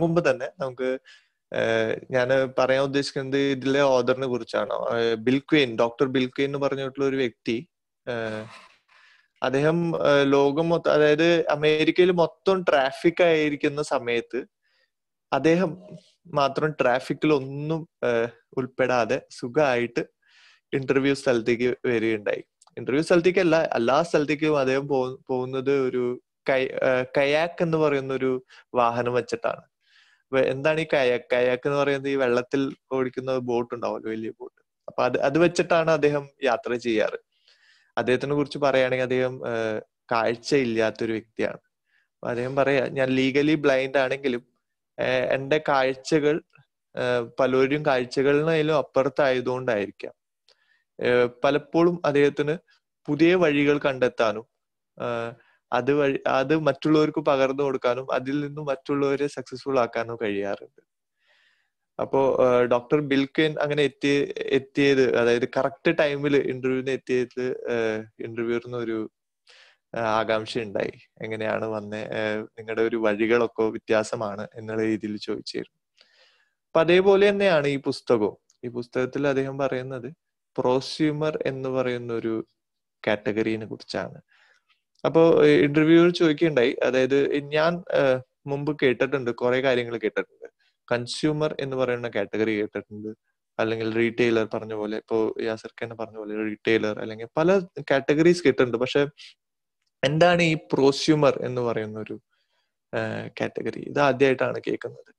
മുമ്പ് തന്നെ നമുക്ക് ഞാൻ പറയാൻ ഉദ്ദേശിക്കുന്നത് ഇതിലെ ഓദറിനെ കുറിച്ചാണ് ബിൽക്വീൻ ഡോക്ടർ ബിൽക്വീൻ എന്ന് പറഞ്ഞിട്ടുള്ള ഒരു വ്യക്തി അദ്ദേഹം ലോകം മൊത്തം അതായത് അമേരിക്കയിൽ മൊത്തം ട്രാഫിക് ആയിരിക്കുന്ന സമയത്ത് അദ്ദേഹം മാത്രം ട്രാഫിക്കിൽ ഒന്നും ഉൾപ്പെടാതെ സുഖമായിട്ട് ഇന്റർവ്യൂ സ്ഥലത്തേക്ക് വരികയുണ്ടായി ഇന്റർവ്യൂ സ്ഥലത്തേക്ക് അല്ല എല്ലാ സ്ഥലത്തേക്കും അദ്ദേഹം പോകുന്നത് ഒരു കയാക്ക് എന്ന് പറയുന്ന ഒരു വാഹനം വെച്ചിട്ടാണ് എന്താണ് ഈ കയാക്ക് കയാക്ക് എന്ന് പറയുന്നത് ഈ വെള്ളത്തിൽ ഓടിക്കുന്ന ബോട്ട് ഉണ്ടാവുമല്ലോ വലിയ ബോട്ട് അപ്പൊ അത് അത് വെച്ചിട്ടാണ് അദ്ദേഹം യാത്ര ചെയ്യാറ് അദ്ദേഹത്തിനെ കുറിച്ച് പറയുകയാണെങ്കിൽ അദ്ദേഹം കാഴ്ചയില്ലാത്തൊരു വ്യക്തിയാണ് അദ്ദേഹം പറയാ ഞാൻ ലീഗലി ബ്ലൈൻഡ് ആണെങ്കിലും എൻ്റെ കാഴ്ചകൾ പലരും കാഴ്ചകളിലും അപ്പുറത്തായതുകൊണ്ടായിരിക്കാം പലപ്പോഴും അദ്ദേഹത്തിന് പുതിയ വഴികൾ കണ്ടെത്താനും അത് വഴി അത് മറ്റുള്ളവർക്ക് പകർന്നു കൊടുക്കാനും അതിൽ നിന്നും മറ്റുള്ളവരെ സക്സസ്ഫുൾ ആക്കാനും കഴിയാറുണ്ട് അപ്പോ ഡോക്ടർ ബിൽക്കിൻ അങ്ങനെ എത്തി എത്തിയത് അതായത് കറക്റ്റ് ടൈമിൽ ഇന്റർവ്യൂവിന് എത്തിയത് ഇന്റർവ്യൂറിന് ഒരു ആകാംക്ഷ ഉണ്ടായി എങ്ങനെയാണ് വന്ന നിങ്ങളുടെ ഒരു വഴികളൊക്കെ വ്യത്യാസമാണ് എന്നുള്ള രീതിയിൽ ചോദിച്ചിരുന്നു അപ്പൊ അതേപോലെ തന്നെയാണ് ഈ പുസ്തകവും ഈ പുസ്തകത്തിൽ അദ്ദേഹം പറയുന്നത് പ്രോസ്യൂമർ എന്ന് പറയുന്ന ഒരു കാറ്റഗറിനെ കുറിച്ചാണ് അപ്പോൾ ഇന്റർവ്യൂ ചോദിക്കുകയുണ്ടായി അതായത് ഞാൻ മുമ്പ് കേട്ടിട്ടുണ്ട് കുറെ കാര്യങ്ങൾ കേട്ടിട്ടുണ്ട് കൺസ്യൂമർ എന്ന് പറയുന്ന കാറ്റഗറി കേട്ടിട്ടുണ്ട് അല്ലെങ്കിൽ റീറ്റെയിലർ പറഞ്ഞ പോലെ ഇപ്പോൾ യാസർഖാൻ പറഞ്ഞ പോലെ റീറ്റെയിലർ അല്ലെങ്കിൽ പല കാറ്റഗറീസ് കേട്ടിട്ടുണ്ട് പക്ഷെ എന്താണ് ഈ പ്രോസ്യൂമർ എന്ന് പറയുന്ന ഒരു കാറ്റഗറി ഇത് ആദ്യമായിട്ടാണ് കേൾക്കുന്നത്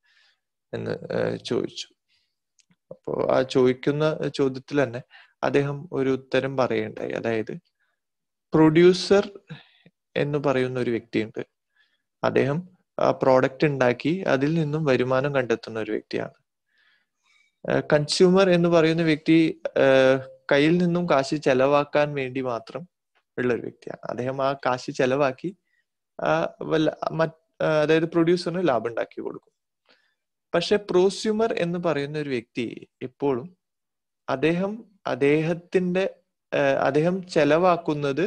എന്ന് ചോദിച്ചു അപ്പോ ആ ചോദിക്കുന്ന ചോദ്യത്തിൽ തന്നെ അദ്ദേഹം ഒരു ഉത്തരം പറയുണ്ടായി അതായത് പ്രൊഡ്യൂസർ എന്ന് പറയുന്ന ഒരു വ്യക്തിയുണ്ട് അദ്ദേഹം ആ പ്രോഡക്റ്റ് ഉണ്ടാക്കി അതിൽ നിന്നും വരുമാനം കണ്ടെത്തുന്ന ഒരു വ്യക്തിയാണ് കൺസ്യൂമർ എന്ന് പറയുന്ന വ്യക്തി കയ്യിൽ നിന്നും കാശ് ചെലവാക്കാൻ വേണ്ടി മാത്രം ഉള്ള ഒരു വ്യക്തിയാണ് അദ്ദേഹം ആ കാശ് ചെലവാക്കി അതായത് പ്രൊഡ്യൂസറിന് ലാഭം ഉണ്ടാക്കി കൊടുക്കും പക്ഷെ പ്രോസ്യൂമർ എന്ന് പറയുന്ന ഒരു വ്യക്തി എപ്പോഴും അദ്ദേഹം അദ്ദേഹത്തിന്റെ അദ്ദേഹം ചെലവാക്കുന്നത്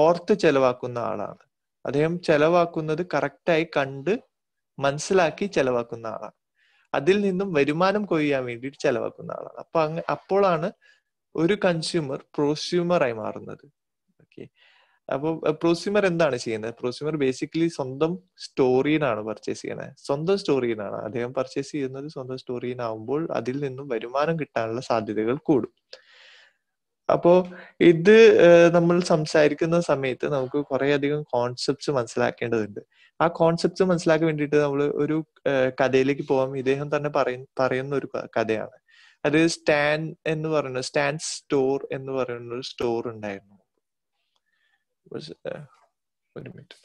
ഓർത്ത് ചെലവാക്കുന്ന ആളാണ് അദ്ദേഹം ചെലവാക്കുന്നത് കറക്റ്റായി കണ്ട് മനസ്സിലാക്കി ചെലവാക്കുന്ന ആളാണ് അതിൽ നിന്നും വരുമാനം കൊയ്യാൻ വേണ്ടിയിട്ട് ചെലവാക്കുന്ന ആളാണ് അപ്പൊ അങ്ങ് അപ്പോഴാണ് ഒരു കൺസ്യൂമർ പ്രോസ്യൂമറായി മാറുന്നത് ഓക്കെ അപ്പോൾ പ്രോസ്യൂമർ എന്താണ് ചെയ്യുന്നത് പ്രോസ്യൂമർ ബേസിക്കലി സ്വന്തം സ്റ്റോറിയിലാണ് പർച്ചേസ് ചെയ്യുന്നത് സ്വന്തം സ്റ്റോറിയിലാണ് അദ്ദേഹം പർച്ചേസ് ചെയ്യുന്നത് സ്വന്തം സ്റ്റോറിയിനാവുമ്പോൾ അതിൽ നിന്നും വരുമാനം കിട്ടാനുള്ള സാധ്യതകൾ കൂടും അപ്പോ ഇത് നമ്മൾ സംസാരിക്കുന്ന സമയത്ത് നമുക്ക് അധികം കോൺസെപ്റ്റ്സ് മനസ്സിലാക്കേണ്ടതുണ്ട് ആ കോൺസെപ്റ്റ്സ് മനസ്സിലാക്കാൻ വേണ്ടിയിട്ട് നമ്മൾ ഒരു കഥയിലേക്ക് പോകാം ഇദ്ദേഹം തന്നെ പറയുന്ന ഒരു കഥയാണ് അത് സ്റ്റാൻ എന്ന് പറയുന്ന സ്റ്റാൻ സ്റ്റോർ എന്ന് പറയുന്ന ഒരു സ്റ്റോർ ഉണ്ടായിരുന്നു ഒരു മിനിറ്റ്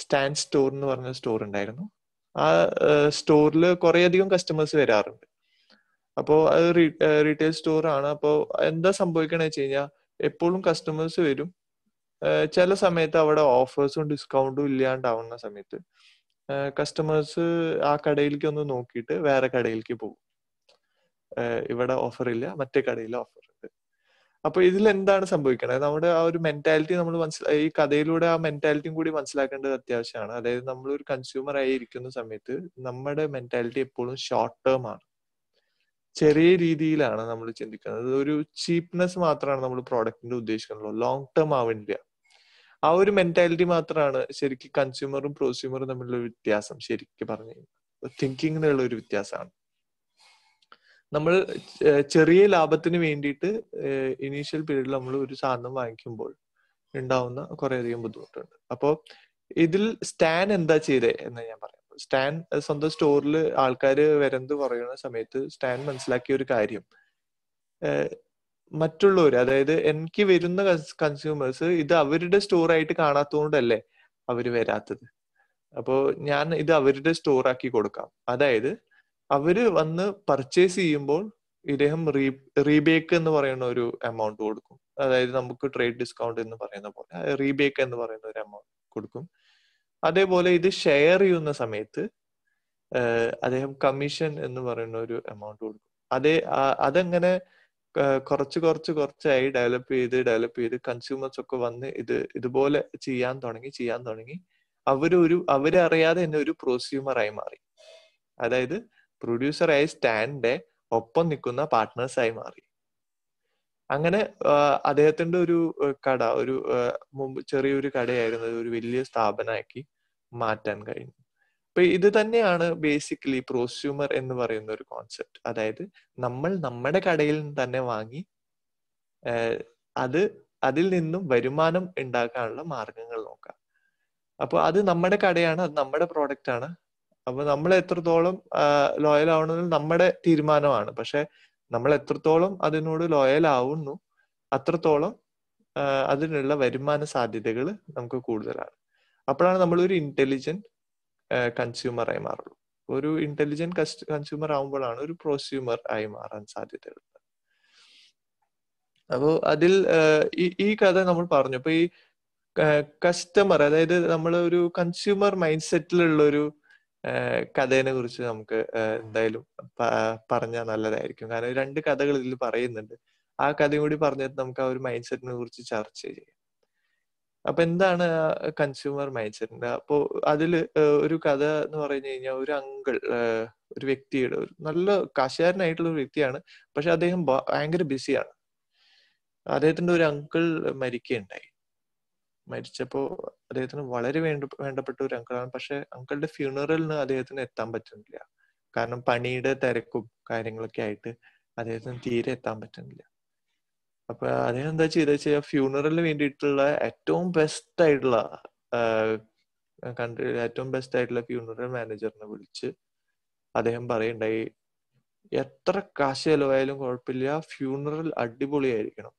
സ്റ്റാൻ സ്റ്റോർ എന്ന് പറഞ്ഞ സ്റ്റോർ ഉണ്ടായിരുന്നു ആ സ്റ്റോറിൽ കുറേയധികം കസ്റ്റമേഴ്സ് വരാറുണ്ട് അപ്പോ അത് റീറ്റെയിൽ സ്റ്റോർ ആണ് അപ്പോ എന്താ സംഭവിക്കണേ വെച്ച് കഴിഞ്ഞാൽ എപ്പോഴും കസ്റ്റമേഴ്സ് വരും ചില സമയത്ത് അവിടെ ഓഫേഴ്സും ഡിസ്കൗണ്ടും ഇല്ലാണ്ടാവുന്ന സമയത്ത് കസ്റ്റമേഴ്സ് ആ കടയിലേക്ക് ഒന്ന് നോക്കിയിട്ട് വേറെ കടയിലേക്ക് പോകും ഇവിടെ ഓഫർ ഇല്ല മറ്റേ കടയിൽ ഓഫർ ഉണ്ട് അപ്പൊ ഇതിൽ എന്താണ് സംഭവിക്കണത് നമ്മുടെ ആ ഒരു മെന്റാലിറ്റി നമ്മൾ മനസ്സിലാ ഈ കഥയിലൂടെ ആ മെന്റാലിറ്റിയും കൂടി മനസ്സിലാക്കേണ്ടത് അത്യാവശ്യമാണ് അതായത് നമ്മൾ ഒരു കൺസ്യൂമർ ആയി ഇരിക്കുന്ന സമയത്ത് നമ്മുടെ മെന്റാലിറ്റി എപ്പോഴും ഷോർട്ട് ടേം ആണ് ചെറിയ രീതിയിലാണ് നമ്മൾ ചിന്തിക്കുന്നത് ഒരു ചീപ്നെസ് മാത്രമാണ് നമ്മൾ പ്രോഡക്റ്റിന്റെ ഉദ്ദേശിക്കുന്നത് ലോങ് ടേം ആവില്ല ആ ഒരു മെന്റാലിറ്റി മാത്രമാണ് ശരിക്കും കൺസ്യൂമറും പ്രൊസ്യൂമറും തമ്മിലുള്ള വ്യത്യാസം ശരിക്കും പറഞ്ഞു കഴിഞ്ഞാൽ തിങ്കിങ്ങിനുള്ള ഒരു വ്യത്യാസമാണ് നമ്മൾ ചെറിയ ലാഭത്തിന് വേണ്ടിയിട്ട് ഇനീഷ്യൽ പീരീഡിൽ നമ്മൾ ഒരു സാധനം വാങ്ങിക്കുമ്പോൾ ഉണ്ടാവുന്ന കുറേയധികം ബുദ്ധിമുട്ടുണ്ട് അപ്പോൾ ഇതിൽ സ്റ്റാൻ എന്താ ചെയ്തേ എന്ന് ഞാൻ പറയാം സ്റ്റാൻ സ്വന്തം സ്റ്റോറിൽ ആൾക്കാർ വരുന്നത് പറയുന്ന സമയത്ത് സ്റ്റാൻ മനസ്സിലാക്കിയ ഒരു കാര്യം മറ്റുള്ളവർ അതായത് എനിക്ക് വരുന്ന കൺസ്യൂമേഴ്സ് ഇത് അവരുടെ സ്റ്റോറായിട്ട് കാണാത്തതുകൊണ്ടല്ലേ അവർ വരാത്തത് അപ്പോൾ ഞാൻ ഇത് അവരുടെ സ്റ്റോറാക്കി കൊടുക്കാം അതായത് അവര് വന്ന് പർച്ചേസ് ചെയ്യുമ്പോൾ ഇദ്ദേഹം റീ റീബേക്ക് എന്ന് പറയുന്ന ഒരു എമൗണ്ട് കൊടുക്കും അതായത് നമുക്ക് ട്രേഡ് ഡിസ്കൗണ്ട് എന്ന് പറയുന്ന പോലെ റീബേക്ക് എന്ന് പറയുന്ന ഒരു എമൗണ്ട് കൊടുക്കും അതേപോലെ ഇത് ഷെയർ ചെയ്യുന്ന സമയത്ത് അദ്ദേഹം കമ്മീഷൻ എന്ന് പറയുന്ന ഒരു എമൗണ്ട് കൊടുക്കും അതേ അതങ്ങനെ കുറച്ച് കുറച്ച് കുറച്ചായി ഡെവലപ്പ് ചെയ്ത് ഡെവലപ്പ് ചെയ്ത് കൺസ്യൂമേഴ്സ് ഒക്കെ വന്ന് ഇത് ഇതുപോലെ ചെയ്യാൻ തുടങ്ങി ചെയ്യാൻ തുടങ്ങി അവരൊരു അവരറിയാതെ അറിയാതെ തന്നെ ഒരു പ്രൊസ്യൂമറായി മാറി അതായത് പ്രൊഡ്യൂസറായി സ്റ്റാൻഡിന്റെ ഒപ്പം നിൽക്കുന്ന പാർട്ട്നേഴ്സായി മാറി അങ്ങനെ അദ്ദേഹത്തിന്റെ ഒരു കട ഒരു മുമ്പ് ചെറിയൊരു കടയായിരുന്നു ഒരു വലിയ സ്ഥാപനമാക്കി മാറ്റാൻ കഴിഞ്ഞു അപ്പൊ ഇത് തന്നെയാണ് ബേസിക്കലി പ്രോസ്യൂമർ എന്ന് പറയുന്ന ഒരു കോൺസെപ്റ്റ് അതായത് നമ്മൾ നമ്മുടെ കടയിൽ നിന്ന് തന്നെ വാങ്ങി അത് അതിൽ നിന്നും വരുമാനം ഉണ്ടാക്കാനുള്ള മാർഗങ്ങൾ നോക്കാം അപ്പോൾ അത് നമ്മുടെ കടയാണ് അത് നമ്മുടെ പ്രോഡക്റ്റ് ആണ് അപ്പൊ നമ്മൾ എത്രത്തോളം ലോയൽ ആവണമെന്ന് നമ്മുടെ തീരുമാനമാണ് പക്ഷെ നമ്മൾ എത്രത്തോളം അതിനോട് ലോയൽ ആവുന്നു അത്രത്തോളം അതിനുള്ള വരുമാന സാധ്യതകൾ നമുക്ക് കൂടുതലാണ് അപ്പോഴാണ് നമ്മൾ ഒരു ഇന്റലിജന്റ് കൺസ്യൂമറായി മാറുള്ളൂ ഒരു ഇന്റലിജന്റ് കൺസ്യൂമർ ആവുമ്പോഴാണ് ഒരു പ്രോസ്യൂമർ ആയി മാറാൻ സാധ്യതയുള്ളത് അപ്പോൾ അതിൽ ഈ കഥ നമ്മൾ പറഞ്ഞു അപ്പൊ ഈ കസ്റ്റമർ അതായത് നമ്മൾ ഒരു കൺസ്യൂമർ മൈൻഡ് സെറ്റിലുള്ള ഒരു കഥേനെ കുറിച്ച് നമുക്ക് എന്തായാലും പറഞ്ഞാൽ നല്ലതായിരിക്കും കാരണം രണ്ട് കഥകൾ ഇതിൽ പറയുന്നുണ്ട് ആ കഥയും കൂടി പറഞ്ഞിട്ട് നമുക്ക് ആ ഒരു മൈൻഡ് സെറ്റിനെ കുറിച്ച് ചർച്ച ചെയ്യാം അപ്പൊ എന്താണ് കൺസ്യൂമർ മൈൻഡ് സെറ്റിന്റെ അപ്പോ അതിൽ ഒരു കഥ എന്ന് പറഞ്ഞു കഴിഞ്ഞാൽ ഒരു അങ്കിൾ ഒരു വ്യക്തിയുടെ ഒരു നല്ല കാശുകാരനായിട്ടുള്ള ഒരു വ്യക്തിയാണ് പക്ഷെ അദ്ദേഹം ഭയങ്കര ബിസിയാണ് അദ്ദേഹത്തിന്റെ ഒരു അങ്കിൾ മരിക്കുകയുണ്ടായി മരിച്ചപ്പോ അദ്ദേഹത്തിന് വളരെ വേണ്ട വേണ്ടപ്പെട്ട ഒരു അങ്കിളാണ് പക്ഷെ അങ്കിളുടെ ഫ്യൂണറലിന് അദ്ദേഹത്തിന് എത്താൻ പറ്റുന്നില്ല കാരണം പണിയുടെ തിരക്കും കാര്യങ്ങളൊക്കെ ആയിട്ട് അദ്ദേഹത്തിന് തീരെ എത്താൻ പറ്റുന്നില്ല അപ്പൊ അദ്ദേഹം എന്താ ചെയ്ത ഫ്യൂണറലിന് വേണ്ടിയിട്ടുള്ള ഏറ്റവും ബെസ്റ്റ് ആയിട്ടുള്ള കൺട്രി ഏറ്റവും ബെസ്റ്റ് ആയിട്ടുള്ള ഫ്യൂണറൽ മാനേജറിനെ വിളിച്ച് അദ്ദേഹം പറയണ്ടായി എത്ര കാശ് ചെലവായാലും കുഴപ്പമില്ല ഫ്യൂണറൽ അടിപൊളിയായിരിക്കണം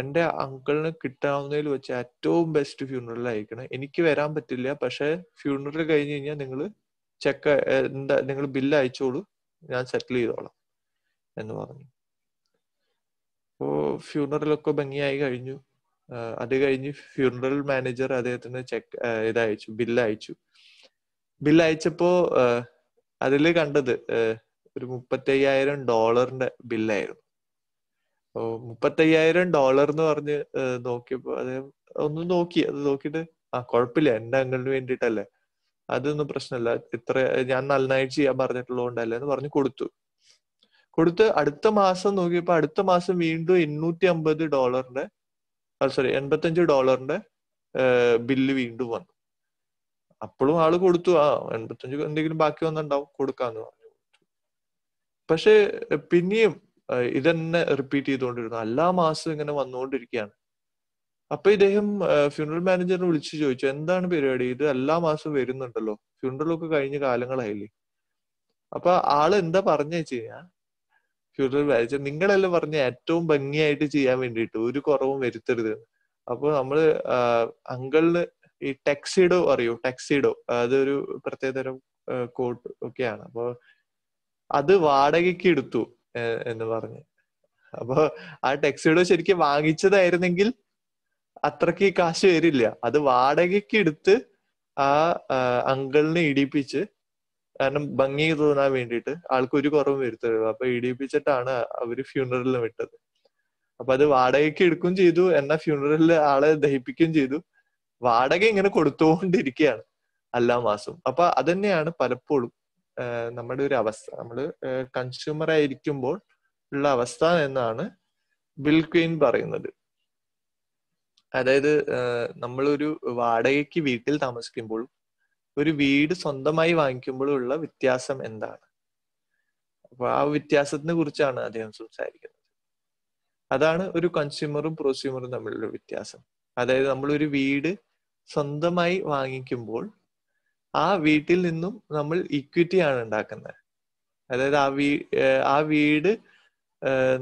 എന്റെ അങ്കിളിന് കിട്ടാവുന്നതിൽ വെച്ച് ഏറ്റവും ബെസ്റ്റ് ഫ്യൂണറൽ അയക്കണം എനിക്ക് വരാൻ പറ്റില്ല പക്ഷെ ഫ്യൂണറൽ കഴിഞ്ഞ് കഴിഞ്ഞാൽ നിങ്ങൾ ചെക്ക് എന്താ നിങ്ങൾ ബില്ല് അയച്ചോളൂ ഞാൻ സെറ്റിൽ ചെയ്തോളാം എന്ന് പറഞ്ഞു അപ്പോ ഫ്യൂണറലൊക്കെ ഭംഗിയായി കഴിഞ്ഞു അത് കഴിഞ്ഞ് ഫ്യൂണറൽ മാനേജർ അദ്ദേഹത്തിന് ചെക്ക് ഇതയച്ചു ബില്ല് അയച്ചു ബില്ല് അയച്ചപ്പോ അതില് കണ്ടത് ഒരു മുപ്പത്തി അയ്യായിരം ഡോളറിന്റെ ബില്ലായിരുന്നു മുപ്പത്തയ്യായിരം ഡോളർ എന്ന് പറഞ്ഞ് നോക്കിയപ്പോ അത് ഒന്ന് നോക്കി അത് നോക്കിയിട്ട് ആ കുഴപ്പമില്ല എന്റെ അംഗിളിന് വേണ്ടിട്ടല്ലേ അതൊന്നും പ്രശ്നമല്ല ഇത്ര ഞാൻ നന്നായിട്ട് ചെയ്യാൻ പറഞ്ഞിട്ടുള്ളതുകൊണ്ടല്ലേ എന്ന് പറഞ്ഞു കൊടുത്തു കൊടുത്ത് അടുത്ത മാസം നോക്കിയപ്പോ അടുത്ത മാസം വീണ്ടും എണ്ണൂറ്റി അമ്പത് ഡോളറിന്റെ സോറി എൺപത്തഞ്ച് ഡോളറിന്റെ ബില്ല് വീണ്ടും വന്നു അപ്പോഴും ആള് കൊടുത്തു ആ എൺപത്തഞ്ച് എന്തെങ്കിലും ബാക്കി വന്നുണ്ടാവും കൊടുക്കാന്ന് പറഞ്ഞു പക്ഷെ പിന്നെയും ഇതന്നെ റിപ്പീറ്റ് ചെയ്തുകൊണ്ടിരുന്നു എല്ലാ മാസവും ഇങ്ങനെ വന്നുകൊണ്ടിരിക്കുകയാണ് അപ്പൊ ഇദ്ദേഹം ഫ്യൂണറൽ മാനേജറിനെ വിളിച്ചു ചോദിച്ചു എന്താണ് പരിപാടി ഇത് എല്ലാ മാസവും വരുന്നുണ്ടല്ലോ ഫ്യൂണറലൊക്കെ കഴിഞ്ഞ കാലങ്ങളായില്ലേ അപ്പൊ ആള് എന്താ പറഞ്ഞു വെച്ച് കഴിഞ്ഞാ ഫ്യൂണറൽ മാനേജർ നിങ്ങളെല്ലാം പറഞ്ഞ ഏറ്റവും ഭംഗിയായിട്ട് ചെയ്യാൻ വേണ്ടിയിട്ട് ഒരു കുറവും വരുത്തരുത് അപ്പോൾ നമ്മള് അങ്കളിന് ഈ ടെക്സിഡോ അറിയോ ടെക്സിഡോ അതൊരു പ്രത്യേകതരം കോട്ട് ഒക്കെയാണ് അപ്പോൾ അത് വാടകയ്ക്ക് എടുത്തു എന്ന് പറഞ്ഞു അപ്പൊ ആ ടെക്സിഡോ ശരിക്കും വാങ്ങിച്ചതായിരുന്നെങ്കിൽ അത്രക്ക് കാശ് വരില്ല അത് വാടകയ്ക്ക് എടുത്ത് ആ അങ്കിളിനെ ഇടിപ്പിച്ച് കാരണം ഭംഗി തോന്നാൻ വേണ്ടിയിട്ട് ആൾക്ക് ഒരു കുറവും വരുത്തുള്ളൂ അപ്പൊ ഇടിപ്പിച്ചിട്ടാണ് അവര് ഫ്യൂണറലിന് വിട്ടത് അപ്പൊ അത് വാടകയ്ക്ക് എടുക്കുകയും ചെയ്തു എന്നാ ഫ്യൂണറലിൽ ആളെ ദഹിപ്പിക്കുകയും ചെയ്തു വാടക ഇങ്ങനെ കൊടുത്തുകൊണ്ടിരിക്കുകയാണ് എല്ലാ മാസവും അപ്പൊ അതന്നെയാണ് പലപ്പോഴും നമ്മുടെ ഒരു അവസ്ഥ നമ്മൾ കൺസ്യൂമർ ആയിരിക്കുമ്പോൾ ഉള്ള അവസ്ഥ എന്നാണ് ബിൽ ക്വീൻ പറയുന്നത് അതായത് നമ്മളൊരു വാടകയ്ക്ക് വീട്ടിൽ താമസിക്കുമ്പോൾ ഒരു വീട് സ്വന്തമായി വാങ്ങിക്കുമ്പോഴുള്ള വ്യത്യാസം എന്താണ് അപ്പൊ ആ വ്യത്യാസത്തിനെ കുറിച്ചാണ് അദ്ദേഹം സംസാരിക്കുന്നത് അതാണ് ഒരു കൺസ്യൂമറും പ്രൊസ്യൂമറും തമ്മിലുള്ള വ്യത്യാസം അതായത് നമ്മൾ ഒരു വീട് സ്വന്തമായി വാങ്ങിക്കുമ്പോൾ ആ വീട്ടിൽ നിന്നും നമ്മൾ ഇക്വിറ്റി ആണ് ഉണ്ടാക്കുന്നത് അതായത് ആ വീ ആ വീട്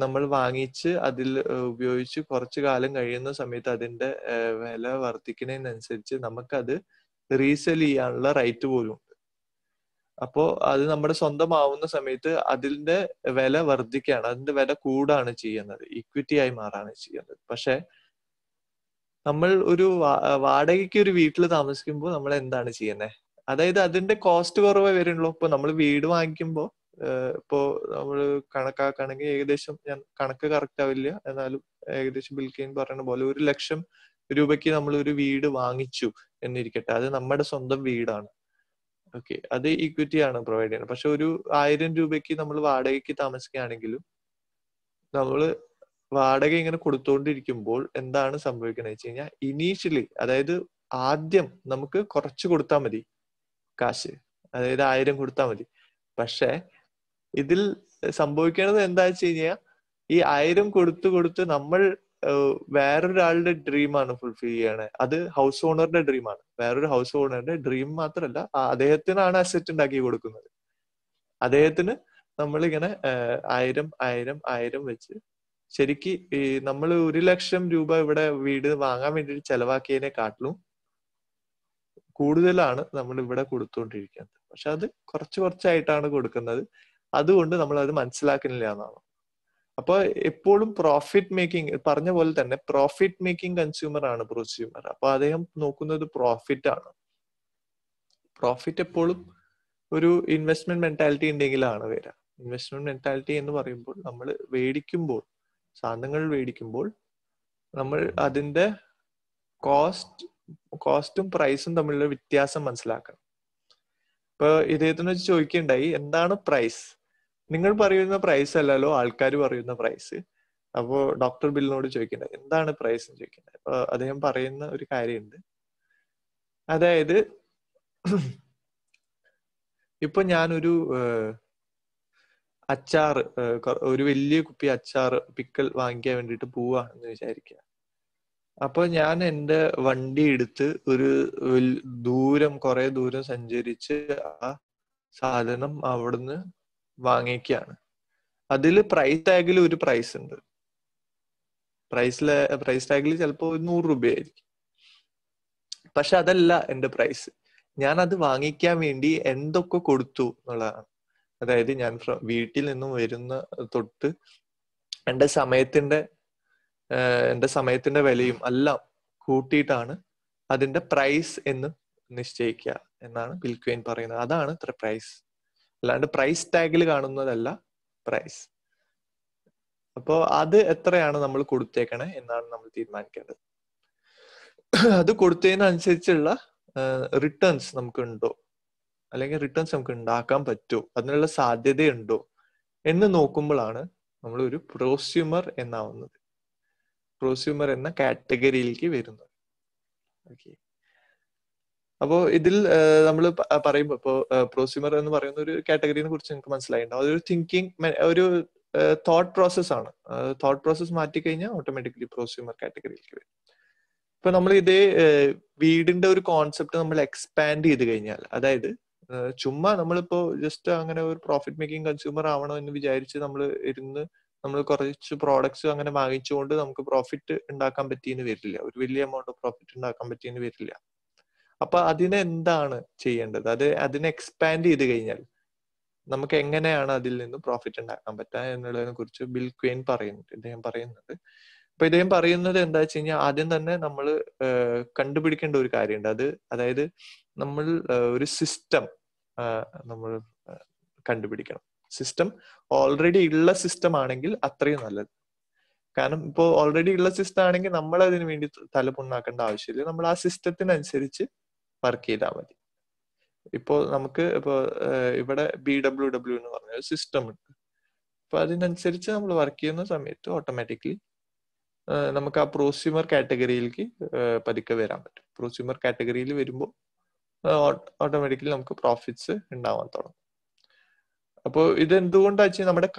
നമ്മൾ വാങ്ങിച്ച് അതിൽ ഉപയോഗിച്ച് കുറച്ചു കാലം കഴിയുന്ന സമയത്ത് അതിന്റെ വില വർദ്ധിക്കുന്നതിനനുസരിച്ച് നമുക്കത് റീസെൽ ചെയ്യാനുള്ള റൈറ്റ് പോലും ഉണ്ട് അപ്പോ അത് നമ്മുടെ സ്വന്തമാവുന്ന സമയത്ത് അതിന്റെ വില വർദ്ധിക്കുകയാണ് അതിന്റെ വില കൂടാണ് ചെയ്യുന്നത് ഇക്വിറ്റി ആയി മാറാണ് ചെയ്യുന്നത് പക്ഷെ നമ്മൾ ഒരു വാടകയ്ക്ക് ഒരു വീട്ടിൽ താമസിക്കുമ്പോൾ നമ്മൾ എന്താണ് ചെയ്യുന്നത് അതായത് അതിന്റെ കോസ്റ്റ് കുറവേ വരുള്ളൂ ഇപ്പൊ നമ്മൾ വീട് വാങ്ങിക്കുമ്പോൾ ഇപ്പോ നമ്മൾ കണക്കാക്കുകയാണെങ്കിൽ ഏകദേശം ഞാൻ കണക്ക് കറക്റ്റ് ആവില്ല എന്നാലും ഏകദേശം ബിൽക്കെയിൻ പറയുന്ന പോലെ ഒരു ലക്ഷം രൂപയ്ക്ക് നമ്മൾ ഒരു വീട് വാങ്ങിച്ചു എന്നിരിക്കട്ടെ അത് നമ്മുടെ സ്വന്തം വീടാണ് ഓക്കെ അത് ഇക്വിറ്റി ആണ് പ്രൊവൈഡ് ചെയ്യുന്നത് പക്ഷെ ഒരു ആയിരം രൂപയ്ക്ക് നമ്മൾ വാടകയ്ക്ക് താമസിക്കുകയാണെങ്കിലും നമ്മൾ വാടക ഇങ്ങനെ കൊടുത്തോണ്ടിരിക്കുമ്പോൾ എന്താണ് സംഭവിക്കുന്നത് വെച്ച് കഴിഞ്ഞാൽ ഇനീഷ്യലി അതായത് ആദ്യം നമുക്ക് കുറച്ച് കൊടുത്താൽ മതി കാശ് അതായത് ആയിരം കൊടുത്താൽ മതി പക്ഷെ ഇതിൽ സംഭവിക്കുന്നത് എന്താ വെച്ച് കഴിഞ്ഞാൽ ഈ ആയിരം കൊടുത്തു കൊടുത്ത് നമ്മൾ വേറൊരാളുടെ ഡ്രീമാണ് ഫുൾഫിൽ ചെയ്യണേ അത് ഹൗസ് ഓണറിന്റെ ഡ്രീമാണ് വേറൊരു ഹൗസ് ഓണറിന്റെ ഡ്രീം മാത്രമല്ല അദ്ദേഹത്തിനാണ് അസെറ്റ് ഉണ്ടാക്കി കൊടുക്കുന്നത് അദ്ദേഹത്തിന് നമ്മളിങ്ങനെ ആയിരം ആയിരം ആയിരം വെച്ച് ശരിക്ക് നമ്മൾ ഒരു ലക്ഷം രൂപ ഇവിടെ വീട് വാങ്ങാൻ വേണ്ടി ചെലവാക്കിയതിനെ കാട്ടിലും കൂടുതലാണ് നമ്മൾ ഇവിടെ കൊടുത്തുകൊണ്ടിരിക്കുന്നത് പക്ഷെ അത് കുറച്ച് കുറച്ചായിട്ടാണ് കൊടുക്കുന്നത് അതുകൊണ്ട് നമ്മൾ അത് മനസ്സിലാക്കുന്നില്ല എന്നാണ് അപ്പോൾ എപ്പോഴും പ്രോഫിറ്റ് മേക്കിംഗ് പറഞ്ഞ പോലെ തന്നെ പ്രോഫിറ്റ് മേക്കിംഗ് കൺസ്യൂമർ ആണ് പ്രൊസ്യൂമർ അപ്പൊ അദ്ദേഹം നോക്കുന്നത് പ്രോഫിറ്റ് ആണ് പ്രോഫിറ്റ് എപ്പോഴും ഒരു ഇൻവെസ്റ്റ്മെന്റ് മെന്റാലിറ്റി ഉണ്ടെങ്കിലാണ് വരിക ഇൻവെസ്റ്റ്മെന്റ് മെന്റാലിറ്റി എന്ന് പറയുമ്പോൾ നമ്മൾ മേടിക്കുമ്പോൾ സാധനങ്ങൾ മേടിക്കുമ്പോൾ നമ്മൾ അതിന്റെ കോസ്റ്റ് കോസ്റ്റും പ്രൈസും തമ്മിലുള്ള വ്യത്യാസം മനസ്സിലാക്കണം ഇപ്പൊ ഇദ്ദേഹത്തിന് വെച്ച് ചോദിക്കണ്ടായി എന്താണ് പ്രൈസ് നിങ്ങൾ പറയുന്ന പ്രൈസ് അല്ലല്ലോ ആൾക്കാർ പറയുന്ന പ്രൈസ് അപ്പോ ഡോക്ടർ ബില്ലിനോട് ചോദിക്കേണ്ടത് എന്താണ് പ്രൈസ് എന്ന് ചോദിക്കേണ്ടത് അപ്പൊ അദ്ദേഹം പറയുന്ന ഒരു കാര്യമുണ്ട് അതായത് ഇപ്പൊ ഞാനൊരു അച്ചാർ ഒരു വലിയ കുപ്പി അച്ചാർ പിക്കൽ വാങ്ങിക്കാൻ വേണ്ടിയിട്ട് പോവാണെന്ന് വിചാരിക്കുക അപ്പൊ ഞാൻ എന്റെ വണ്ടി എടുത്ത് ഒരു ദൂരം കുറെ ദൂരം സഞ്ചരിച്ച് ആ സാധനം അവിടുന്ന് വാങ്ങിക്കുകയാണ് അതിൽ പ്രൈസ് ടാഗിൽ ഒരു പ്രൈസ് ഉണ്ട് പ്രൈസിലെ പ്രൈസ് ടാഗിൽ ചിലപ്പോ നൂറ് രൂപയായിരിക്കും പക്ഷെ അതല്ല എന്റെ പ്രൈസ് ഞാൻ അത് വാങ്ങിക്കാൻ വേണ്ടി എന്തൊക്കെ കൊടുത്തു എന്നുള്ളതാണ് അതായത് ഞാൻ വീട്ടിൽ നിന്നും വരുന്ന തൊട്ട് എന്റെ സമയത്തിന്റെ എൻ്റെ സമയത്തിന്റെ വിലയും എല്ലാം കൂട്ടിയിട്ടാണ് അതിന്റെ പ്രൈസ് എന്ന് നിശ്ചയിക്കുക എന്നാണ് ബിൽക്വെയിൻ പറയുന്നത് അതാണ് ഇത്ര പ്രൈസ് അല്ലാണ്ട് പ്രൈസ് ടാഗിൽ കാണുന്നതല്ല പ്രൈസ് അപ്പോൾ അത് എത്രയാണ് നമ്മൾ കൊടുത്തേക്കണേ എന്നാണ് നമ്മൾ തീരുമാനിക്കേണ്ടത് അത് കൊടുത്തതിനനുസരിച്ചുള്ള റിട്ടേൺസ് നമുക്കുണ്ടോ അല്ലെങ്കിൽ റിട്ടേൺസ് നമുക്ക് ഉണ്ടാക്കാൻ പറ്റുമോ അതിനുള്ള സാധ്യതയുണ്ടോ എന്ന് നോക്കുമ്പോഴാണ് നമ്മൾ ഒരു പ്രോസ്യൂമർ എന്നാവുന്നത് പ്രോസ്യൂമർ എന്ന കാറ്റഗറിയിലേക്ക് വരുന്നു ഓക്കെ അപ്പോ ഇതിൽ നമ്മൾ പറയുമ്പോൾ ഇപ്പോൾ പ്രോസ്യൂമർ എന്ന് പറയുന്ന ഒരു കാറ്റഗറിനെ കുറിച്ച് നിങ്ങൾക്ക് മനസ്സിലായിണ്ടാവും അതൊരു തിങ്കിങ് ഒരു തോട്ട് പ്രോസസ് ആണ് തോട്ട് പ്രോസസ് മാറ്റിക്കഴിഞ്ഞാൽ ഓട്ടോമാറ്റിക്കലി പ്രോസ്യൂമർ കാറ്റഗറിയിലേക്ക് വരും ഇപ്പൊ നമ്മൾ ഇതേ വീടിന്റെ ഒരു കോൺസെപ്റ്റ് നമ്മൾ എക്സ്പാൻഡ് ചെയ്ത് കഴിഞ്ഞാൽ അതായത് ചുമ്മാ നമ്മളിപ്പോ ജസ്റ്റ് അങ്ങനെ ഒരു പ്രോഫിറ്റ് മേക്കിംഗ് കൺസ്യൂമർ ആവണോ എന്ന് വിചാരിച്ച് നമ്മൾ ഇരുന്ന് നമ്മൾ കുറച്ച് പ്രോഡക്ട്സ് അങ്ങനെ വാങ്ങിച്ചുകൊണ്ട് നമുക്ക് പ്രോഫിറ്റ് ഉണ്ടാക്കാൻ പറ്റിയെന്ന് വരില്ല ഒരു വലിയ എമൗണ്ട് പ്രോഫിറ്റ് ഉണ്ടാക്കാൻ പറ്റിയെന്ന് വരില്ല അപ്പൊ അതിനെ എന്താണ് ചെയ്യേണ്ടത് അത് അതിനെ എക്സ്പാൻഡ് ചെയ്ത് കഴിഞ്ഞാൽ നമുക്ക് എങ്ങനെയാണ് അതിൽ നിന്ന് പ്രോഫിറ്റ് ഉണ്ടാക്കാൻ പറ്റുക എന്നുള്ളതിനെ കുറിച്ച് ബിൽ ക്വീൻ പറയുന്നുണ്ട് ഇദ്ദേഹം പറയുന്നത് അപ്പൊ ഇദ്ദേഹം പറയുന്നത് എന്താ വെച്ച് കഴിഞ്ഞാൽ ആദ്യം തന്നെ നമ്മൾ കണ്ടുപിടിക്കേണ്ട ഒരു കാര്യമുണ്ട് അത് അതായത് നമ്മൾ ഒരു സിസ്റ്റം നമ്മൾ കണ്ടുപിടിക്കണം സിസ്റ്റം ഓൾറെഡി ഉള്ള സിസ്റ്റം ആണെങ്കിൽ അത്രയും നല്ലത് കാരണം ഇപ്പോൾ ഓൾറെഡി ഉള്ള സിസ്റ്റം ആണെങ്കിൽ നമ്മൾ അതിന് വേണ്ടി തലപുണ്ണാക്കേണ്ട ആവശ്യമില്ല നമ്മൾ ആ സിസ്റ്റത്തിനനുസരിച്ച് വർക്ക് ചെയ്താൽ മതി ഇപ്പോൾ നമുക്ക് ഇപ്പോൾ ഇവിടെ ബി ഡബ്ല്യു ഡബ്ല്യു എന്ന് പറഞ്ഞ ഒരു സിസ്റ്റം ഉണ്ട് അപ്പൊ അതിനനുസരിച്ച് നമ്മൾ വർക്ക് ചെയ്യുന്ന സമയത്ത് ഓട്ടോമാറ്റിക്കലി നമുക്ക് ആ പ്രോസ്യൂമർ കാറ്റഗറിയിലേക്ക് പതുക്കെ വരാൻ പറ്റും പ്രോസ്യൂമർ കാറ്റഗറിയിൽ വരുമ്പോൾ ഓട്ടോമാറ്റിക്കലി നമുക്ക് പ്രോഫിറ്റ്സ് ഉണ്ടാവാൻ തുടങ്ങും അപ്പോൾ ഇതെന്തുകൊണ്ടാ നമ്മുടെ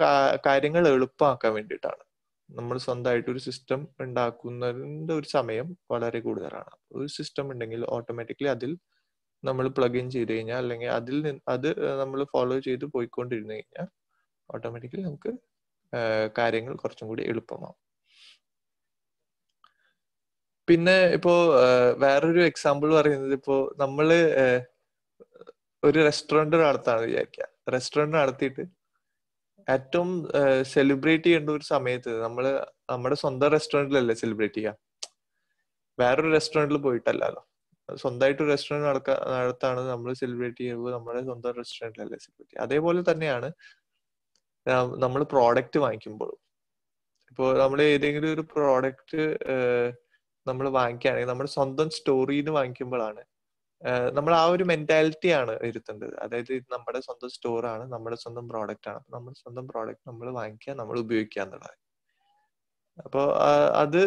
കാര്യങ്ങൾ എളുപ്പമാക്കാൻ വേണ്ടിയിട്ടാണ് നമ്മൾ സ്വന്തമായിട്ട് ഒരു സിസ്റ്റം ഉണ്ടാക്കുന്നതിന്റെ ഒരു സമയം വളരെ കൂടുതലാണ് ഒരു സിസ്റ്റം ഉണ്ടെങ്കിൽ ഓട്ടോമാറ്റിക്കലി അതിൽ നമ്മൾ പ്ലഗ് ഇൻ ചെയ്ത് കഴിഞ്ഞാൽ അല്ലെങ്കിൽ അതിൽ നിന്ന് അത് നമ്മൾ ഫോളോ ചെയ്ത് പോയിക്കൊണ്ടിരുന്നു കഴിഞ്ഞാൽ ഓട്ടോമാറ്റിക്കലി നമുക്ക് കാര്യങ്ങൾ കുറച്ചും കൂടി എളുപ്പമാവും പിന്നെ ഇപ്പോ വേറൊരു എക്സാമ്പിൾ പറയുന്നത് ഇപ്പോ നമ്മള് ഒരു റെസ്റ്റോറന്റ് നടത്താന്ന് വിചാരിക്ക റെസ്റ്റോറന്റ് നടത്തിയിട്ട് ഏറ്റവും സെലിബ്രേറ്റ് ചെയ്യേണ്ട ഒരു സമയത്ത് നമ്മൾ നമ്മുടെ സ്വന്തം റെസ്റ്റോറന്റിലല്ലേ സെലിബ്രേറ്റ് ചെയ്യാം വേറൊരു റെസ്റ്റോറന്റിൽ പോയിട്ടല്ലല്ലോ സ്വന്തമായിട്ട് ഒരു റെസ്റ്റോറന്റ് നടക്ക നടത്താണ് നമ്മൾ സെലിബ്രേറ്റ് ചെയ്യുമ്പോൾ നമ്മുടെ സ്വന്തം റെസ്റ്റോറന്റിലല്ലേ സെലിബ്രേറ്റ് ചെയ്യുക അതേപോലെ തന്നെയാണ് നമ്മൾ പ്രോഡക്റ്റ് വാങ്ങിക്കുമ്പോഴും ഇപ്പോൾ നമ്മൾ ഏതെങ്കിലും ഒരു പ്രോഡക്റ്റ് നമ്മൾ വാങ്ങിക്കുകയാണെങ്കിൽ നമ്മുടെ സ്വന്തം സ്റ്റോറിന്ന് നിന്ന് വാങ്ങിക്കുമ്പോഴാണ് നമ്മൾ ആ ഒരു മെന്റാലിറ്റി ആണ് ഇരുത്തേണ്ടത് അതായത് ഇത് നമ്മുടെ സ്വന്തം ആണ് നമ്മുടെ സ്വന്തം പ്രോഡക്റ്റ് ആണ് നമ്മുടെ സ്വന്തം പ്രോഡക്റ്റ് നമ്മൾ വാങ്ങിക്കുക നമ്മൾ ഉപയോഗിക്കുക എന്നുള്ളത് അപ്പോൾ അത്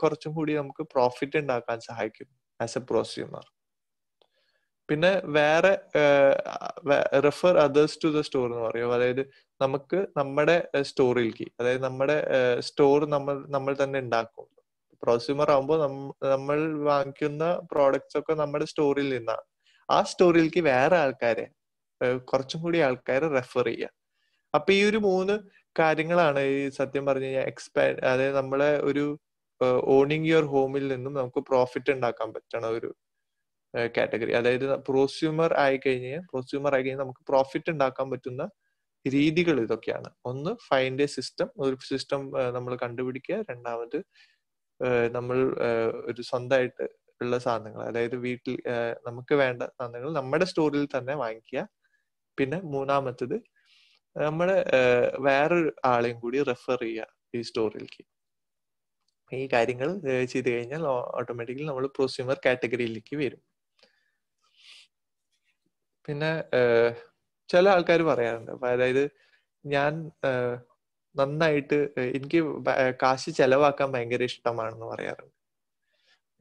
കുറച്ചും കൂടി നമുക്ക് പ്രോഫിറ്റ് ഉണ്ടാക്കാൻ സഹായിക്കും ആസ് എ പ്രോസ്യൂമർ പിന്നെ വേറെ refer others to the store എന്ന് പറയും അതായത് നമുക്ക് നമ്മുടെ സ്റ്റോറിലേക്ക് അതായത് നമ്മുടെ സ്റ്റോർ നമ്മൾ നമ്മൾ തന്നെ ഉണ്ടാക്കും പ്രോസ്യൂമർ ആകുമ്പോൾ നമ്മൾ വാങ്ങിക്കുന്ന പ്രോഡക്ട്സ് ഒക്കെ നമ്മുടെ സ്റ്റോറിൽ നിന്നാണ് ആ സ്റ്റോറിയിലേക്ക് വേറെ ആൾക്കാരെ കുറച്ചും കൂടി ആൾക്കാരെ റെഫർ ചെയ്യാം അപ്പൊ ഈ ഒരു മൂന്ന് കാര്യങ്ങളാണ് ഈ സത്യം പറഞ്ഞു കഴിഞ്ഞാൽ എക്സ്പാൻഡ് അതായത് നമ്മളെ ഒരു ഓണിങ് യുവർ ഹോമിൽ നിന്നും നമുക്ക് പ്രോഫിറ്റ് ഉണ്ടാക്കാൻ പറ്റണ ഒരു കാറ്റഗറി അതായത് പ്രോസ്യൂമർ ആയി കഴിഞ്ഞാൽ പ്രോസ്യൂമർ ആയി കഴിഞ്ഞാൽ നമുക്ക് പ്രോഫിറ്റ് ഉണ്ടാക്കാൻ പറ്റുന്ന രീതികൾ ഇതൊക്കെയാണ് ഒന്ന് ഫൈൻഡ് എ സിസ്റ്റം ഒരു സിസ്റ്റം നമ്മൾ കണ്ടുപിടിക്കുക രണ്ടാമത് നമ്മൾ ഒരു സ്വന്തമായിട്ട് ഉള്ള സാധനങ്ങൾ അതായത് വീട്ടിൽ നമുക്ക് വേണ്ട സാധനങ്ങൾ നമ്മുടെ സ്റ്റോറിൽ തന്നെ വാങ്ങിക്കുക പിന്നെ മൂന്നാമത്തത് നമ്മുടെ വേറൊരു ആളെയും കൂടി റെഫർ ചെയ്യുക ഈ സ്റ്റോറിലേക്ക് ഈ കാര്യങ്ങൾ ചെയ്ത് കഴിഞ്ഞാൽ ഓട്ടോമാറ്റിക്കലി നമ്മൾ പ്രൊസ്യൂമർ കാറ്റഗറിയിലേക്ക് വരും പിന്നെ ചില ആൾക്കാർ പറയാറുണ്ട് അതായത് ഞാൻ നന്നായിട്ട് എനിക്ക് കാശ് ചെലവാക്കാൻ ഭയങ്കര ഇഷ്ടമാണെന്ന് പറയാറുണ്ട്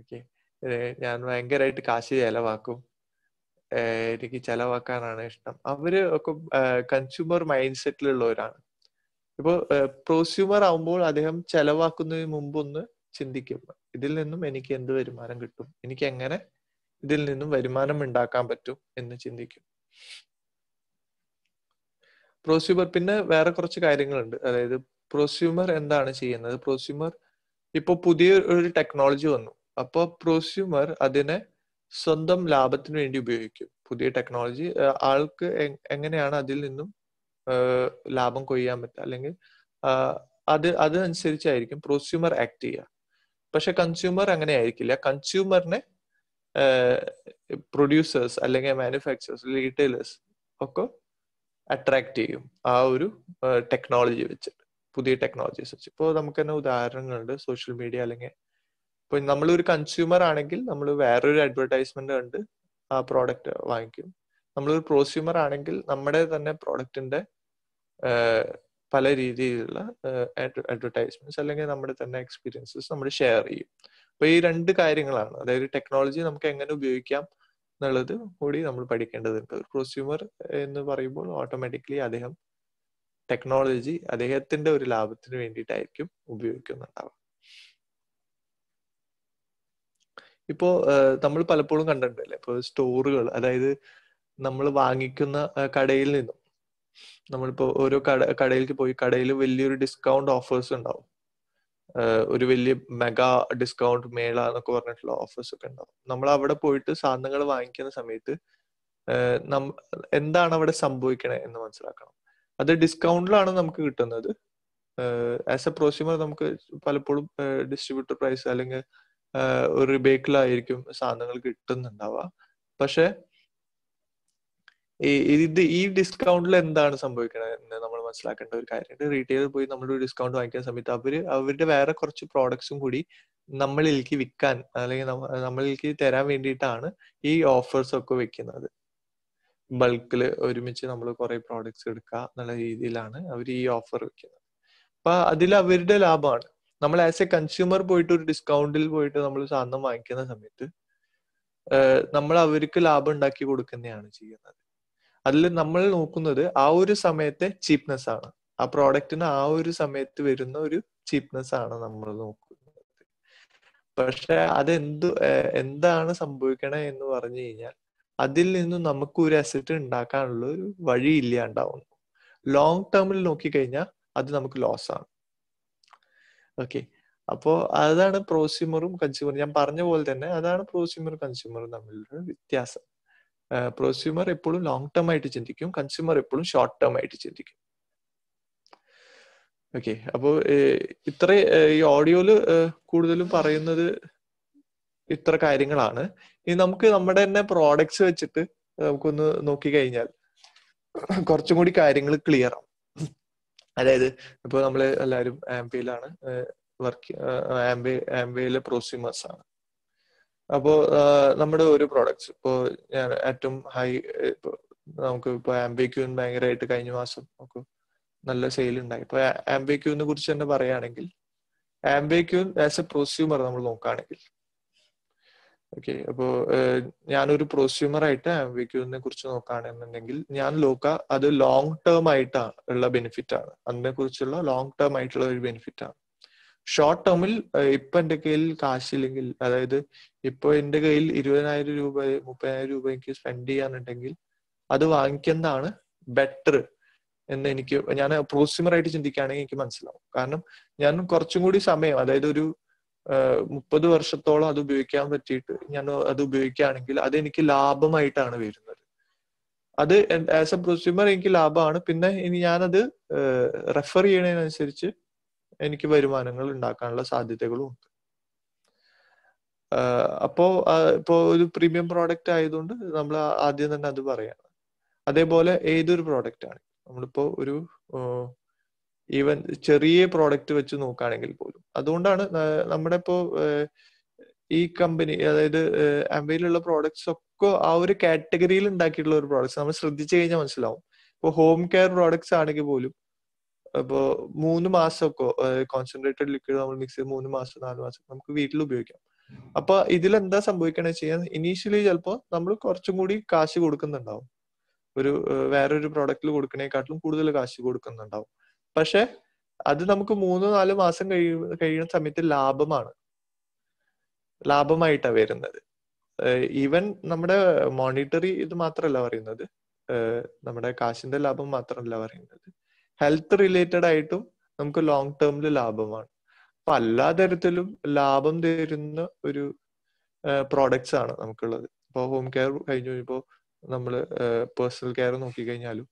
ഓക്കെ ഞാൻ ഭയങ്കരമായിട്ട് കാശ് ചെലവാക്കും എനിക്ക് ചെലവാക്കാനാണ് ഇഷ്ടം അവര് ഒക്കെ കൺസ്യൂമർ മൈൻഡ് സെറ്റിലുള്ളവരാണ് ഇപ്പോൾ പ്രോസ്യൂമർ ആവുമ്പോൾ അദ്ദേഹം ചെലവാക്കുന്നതിന് മുമ്പൊന്ന് ചിന്തിക്കും ഇതിൽ നിന്നും എനിക്ക് എന്ത് വരുമാനം കിട്ടും എനിക്ക് എങ്ങനെ ഇതിൽ നിന്നും വരുമാനം ഉണ്ടാക്കാൻ പറ്റും എന്ന് ചിന്തിക്കും പ്രോസ്യൂമർ പിന്നെ വേറെ കുറച്ച് കാര്യങ്ങളുണ്ട് അതായത് പ്രോസ്യൂമർ എന്താണ് ചെയ്യുന്നത് പ്രോസ്യൂമർ ഇപ്പോൾ പുതിയ ഒരു ടെക്നോളജി വന്നു അപ്പോൾ പ്രോസ്യൂമർ അതിനെ സ്വന്തം ലാഭത്തിന് വേണ്ടി ഉപയോഗിക്കും പുതിയ ടെക്നോളജി ആൾക്ക് എങ്ങനെയാണ് അതിൽ നിന്നും ലാഭം കൊയ്യാൻ പറ്റുക അല്ലെങ്കിൽ അത് അതനുസരിച്ചായിരിക്കും പ്രോസ്യൂമർ ആക്ട് ചെയ്യുക പക്ഷെ കൺസ്യൂമർ അങ്ങനെ ആയിരിക്കില്ല കൺസ്യൂമറിനെ പ്രൊഡ്യൂസേഴ്സ് അല്ലെങ്കിൽ മാനുഫാക്ചറേഴ്സ് റീറ്റെയിലേഴ്സ് ഒക്കെ അട്രാക്ട് ചെയ്യും ആ ഒരു ടെക്നോളജി വെച്ചിട്ട് പുതിയ ടെക്നോളജീസ് വെച്ച് ഇപ്പോൾ നമുക്ക് തന്നെ ഉദാഹരണങ്ങളുണ്ട് സോഷ്യൽ മീഡിയ അല്ലെങ്കിൽ ഇപ്പൊ നമ്മളൊരു കൺസ്യൂമർ ആണെങ്കിൽ നമ്മൾ വേറൊരു അഡ്വർടൈസ്മെന്റ് കണ്ട് ആ പ്രോഡക്റ്റ് വാങ്ങിക്കും നമ്മളൊരു പ്രോസ്യൂമർ ആണെങ്കിൽ നമ്മുടെ തന്നെ പ്രോഡക്റ്റിന്റെ പല രീതിയിലുള്ള അഡ്വർടൈസ്മെന്റ്സ് അല്ലെങ്കിൽ നമ്മുടെ തന്നെ എക്സ്പീരിയൻസസ് നമ്മൾ ഷെയർ ചെയ്യും അപ്പൊ ഈ രണ്ട് കാര്യങ്ങളാണ് അതായത് ടെക്നോളജി നമുക്ക് എങ്ങനെ ഉപയോഗിക്കാം എന്നുള്ളത് കൂടി നമ്മൾ പഠിക്കേണ്ടതുണ്ട് ഒരു പ്രൊസ്യൂമർ എന്ന് പറയുമ്പോൾ ഓട്ടോമാറ്റിക്കലി അദ്ദേഹം ടെക്നോളജി അദ്ദേഹത്തിന്റെ ഒരു ലാഭത്തിന് വേണ്ടിയിട്ടായിരിക്കും ഉപയോഗിക്കുന്നുണ്ടാവുക ഇപ്പോ നമ്മൾ പലപ്പോഴും കണ്ടിട്ടില്ലേ ഇപ്പോൾ സ്റ്റോറുകൾ അതായത് നമ്മൾ വാങ്ങിക്കുന്ന കടയിൽ നിന്നും നമ്മളിപ്പോ ഓരോ കട കടയിലേക്ക് പോയി കടയിൽ വലിയൊരു ഡിസ്കൗണ്ട് ഓഫേഴ്സ് ഉണ്ടാവും ഒരു വലിയ മെഗാ ഡിസ്കൗണ്ട് മേള എന്നൊക്കെ പറഞ്ഞിട്ടുള്ള ഓഫേഴ്സ് ഒക്കെ ഉണ്ടാവും നമ്മൾ അവിടെ പോയിട്ട് സാധനങ്ങൾ വാങ്ങിക്കുന്ന സമയത്ത് എന്താണ് അവിടെ സംഭവിക്കണേ എന്ന് മനസ്സിലാക്കണം അത് ഡിസ്കൗണ്ടിലാണ് നമുക്ക് കിട്ടുന്നത് ആസ് എ പ്രോസ്യൂമർ നമുക്ക് പലപ്പോഴും ഡിസ്ട്രിബ്യൂട്ടർ പ്രൈസ് അല്ലെങ്കിൽ ഒരു ബേക്കിലായിരിക്കും സാധനങ്ങൾ കിട്ടുന്നുണ്ടാവുക പക്ഷെ ഇത് ഈ ഡിസ്കൗണ്ടിൽ എന്താണ് സംഭവിക്കുന്നത് എന്ന് നമ്മൾ മനസ്സിലാക്കേണ്ട ഒരു കാര്യമുണ്ട് റീറ്റെയിൽ പോയി നമ്മൾ ഡിസ്കൗണ്ട് വാങ്ങിക്കുന്ന സമയത്ത് അവര് അവരുടെ വേറെ കുറച്ച് പ്രോഡക്ട്സും കൂടി നമ്മളിലേക്ക് വിൽക്കാൻ അല്ലെങ്കിൽ നമ്മളിലേക്ക് തരാൻ വേണ്ടിയിട്ടാണ് ഈ ഓഫേഴ്സ് ഒക്കെ വെക്കുന്നത് ബൾക്കിൽ ഒരുമിച്ച് നമ്മൾ കുറെ പ്രോഡക്ട്സ് എടുക്കുക എന്നുള്ള രീതിയിലാണ് അവർ ഈ ഓഫർ വെക്കുന്നത് അപ്പൊ അതിൽ അവരുടെ ലാഭമാണ് നമ്മൾ ആസ് എ കൺസ്യൂമർ പോയിട്ട് ഒരു ഡിസ്കൗണ്ടിൽ പോയിട്ട് നമ്മൾ സാധനം വാങ്ങിക്കുന്ന സമയത്ത് നമ്മൾ അവർക്ക് ലാഭം ഉണ്ടാക്കി കൊടുക്കുന്നതാണ് ചെയ്യുന്നത് അതിൽ നമ്മൾ നോക്കുന്നത് ആ ഒരു സമയത്തെ ചീപ്നെസ് ആണ് ആ പ്രോഡക്റ്റിന് ആ ഒരു സമയത്ത് വരുന്ന ഒരു ചീപ്നെസ് ആണ് നമ്മൾ നോക്കുന്നത് പക്ഷെ അതെന്ത് എന്താണ് സംഭവിക്കണേ എന്ന് പറഞ്ഞു കഴിഞ്ഞാൽ അതിൽ നിന്ന് നമുക്ക് ഒരു അസറ്റ് ഉണ്ടാക്കാനുള്ള ഒരു വഴി ഇല്ലാണ്ടാവുന്നു ലോങ് ടേമിൽ നോക്കിക്കഴിഞ്ഞാൽ അത് നമുക്ക് ലോസ് ആണ് ഓക്കെ അപ്പോ അതാണ് പ്രോസ്യൂമറും കൺസ്യൂമറും ഞാൻ പറഞ്ഞ പോലെ തന്നെ അതാണ് പ്രോസ്യൂമറും കൺസ്യൂമറും തമ്മിലുള്ള വ്യത്യാസം പ്രൊസ്യൂമർ എപ്പോഴും ലോങ് ടേം ആയിട്ട് ചിന്തിക്കും കൺസ്യൂമർ എപ്പോഴും ഷോർട്ട് ടേം ആയിട്ട് ചിന്തിക്കും ഓക്കെ അപ്പോൾ ഇത്ര ഈ ഓഡിയോയില് കൂടുതലും പറയുന്നത് ഇത്ര കാര്യങ്ങളാണ് ഇനി നമുക്ക് നമ്മുടെ തന്നെ പ്രോഡക്ട്സ് വെച്ചിട്ട് നമുക്കൊന്ന് നോക്കി കഴിഞ്ഞാൽ കുറച്ചും കൂടി കാര്യങ്ങൾ ക്ലിയർ ആവും അതായത് ഇപ്പൊ നമ്മൾ എല്ലാവരും ആംബിയിലാണ് വർക്ക് ആംബേ ആംബിയിലെ പ്രോസ്യൂമേഴ്സ് ആണ് അപ്പോ നമ്മുടെ ഒരു പ്രോഡക്ട്സ് ഇപ്പോ ഞാൻ ഏറ്റവും ഹൈ നമുക്ക് ഇപ്പൊ ആംബിക്യൂൻ ഭയങ്കരമായിട്ട് കഴിഞ്ഞ മാസം നമുക്ക് നല്ല സെയിൽ ഉണ്ടായി ഇപ്പൊ ആംബിക്യൂനെ കുറിച്ച് തന്നെ പറയുകയാണെങ്കിൽ ആംബിക്യൂൻ ആസ് എ പ്രൊസ്യൂമർ നമ്മൾ നോക്കുകയാണെങ്കിൽ ഓക്കെ അപ്പോ ഞാനൊരു പ്രൊസ്യൂമർ ആയിട്ട് ആംബിക്യൂനെ കുറിച്ച് നോക്കുകയാണെന്നുണ്ടെങ്കിൽ ഞാൻ ലോക്ക അത് ലോങ് ടേം ആയിട്ടാണ് ഉള്ള ബെനിഫിറ്റ് ആണ് അതിനെ കുറിച്ചുള്ള ലോങ് ടേം ആയിട്ടുള്ള ഒരു ബെനിഫിറ്റ് ആണ് ഷോർട്ട് ടേമിൽ ഇപ്പൊ എന്റെ കയ്യിൽ കാശില്ലെങ്കിൽ അതായത് ഇപ്പൊ എന്റെ കയ്യിൽ ഇരുപതിനായിരം രൂപ മുപ്പതിനായിരം രൂപ എനിക്ക് സ്പെൻഡ് ചെയ്യാനുണ്ടെങ്കിൽ അത് വാങ്ങിക്കുന്നതാണ് ബെറ്റർ എന്ന് എനിക്ക് ഞാൻ ആയിട്ട് ചിന്തിക്കുകയാണെങ്കിൽ എനിക്ക് മനസ്സിലാവും കാരണം ഞാൻ കുറച്ചും കൂടി സമയം അതായത് ഒരു മുപ്പത് വർഷത്തോളം അത് ഉപയോഗിക്കാൻ പറ്റിയിട്ട് ഞാൻ അത് ഉപയോഗിക്കുകയാണെങ്കിൽ അത് എനിക്ക് ലാഭമായിട്ടാണ് വരുന്നത് അത് ആസ് എ പ്രൊസ്യൂമർ എനിക്ക് ലാഭമാണ് പിന്നെ ഇനി ഞാനത് റെഫർ ചെയ്യണതിനനുസരിച്ച് എനിക്ക് വരുമാനങ്ങൾ ഉണ്ടാക്കാനുള്ള സാധ്യതകളും ഉണ്ട് അപ്പോ ഇപ്പോ ഒരു പ്രീമിയം പ്രോഡക്റ്റ് ആയതുകൊണ്ട് നമ്മൾ ആദ്യം തന്നെ അത് പറയാണ് അതേപോലെ ഏതൊരു പ്രോഡക്റ്റ് ആണ് നമ്മളിപ്പോ ഒരു ഈവൻ ചെറിയ പ്രോഡക്റ്റ് വെച്ച് നോക്കുകയാണെങ്കിൽ പോലും അതുകൊണ്ടാണ് നമ്മുടെ ഇപ്പോ ഈ കമ്പനി അതായത് അമ്പയിലുള്ള പ്രോഡക്ട്സ് ഒക്കെ ആ ഒരു കാറ്റഗറിയിൽ ഉണ്ടാക്കിയിട്ടുള്ള ഒരു പ്രോഡക്ട്സ് നമ്മൾ ശ്രദ്ധിച്ചു കഴിഞ്ഞാൽ മനസ്സിലാവും ഇപ്പൊ ഹോം കെയർ പ്രോഡക്ട്സ് ആണെങ്കിൽ പോലും അപ്പോ മൂന്ന് മാസമൊക്കെ കോൺസെൻട്രേറ്റഡ് ലിക്വിഡ് നമ്മൾ മിക്സ് ചെയ്ത് മൂന്ന് മാസം നാല് മാസം നമുക്ക് വീട്ടിൽ ഉപയോഗിക്കാം അപ്പൊ ഇതിൽ എന്താ സംഭവിക്കണേ ചെയ്യാൻ ഇനീഷ്യലി ചിലപ്പോ നമ്മൾ കുറച്ചും കൂടി കാശ് കൊടുക്കുന്നുണ്ടാവും ഒരു വേറൊരു പ്രോഡക്റ്റിൽ കൊടുക്കണേക്കാട്ടിലും കൂടുതൽ കാശ് കൊടുക്കുന്നുണ്ടാവും പക്ഷെ അത് നമുക്ക് മൂന്ന് നാല് മാസം കഴിയ കഴിയുന്ന സമയത്ത് ലാഭമാണ് ലാഭമായിട്ടാണ് വരുന്നത് ഈവൻ നമ്മുടെ മോണിറ്ററി ഇത് മാത്രമല്ല പറയുന്നത് നമ്മുടെ കാശിന്റെ ലാഭം മാത്രമല്ല പറയുന്നത് ഹെൽത്ത് റിലേറ്റഡ് ആയിട്ടും നമുക്ക് ലോങ് ടേമില് ലാഭമാണ് അപ്പൊ എല്ലാ തരത്തിലും ലാഭം തരുന്ന ഒരു പ്രോഡക്ട്സ് ആണ് നമുക്കുള്ളത് ഇപ്പൊ ഹോം കെയർ കഴിഞ്ഞു ഇപ്പോ നമ്മൾ പേഴ്സണൽ കെയർ നോക്കിക്കഴിഞ്ഞാലും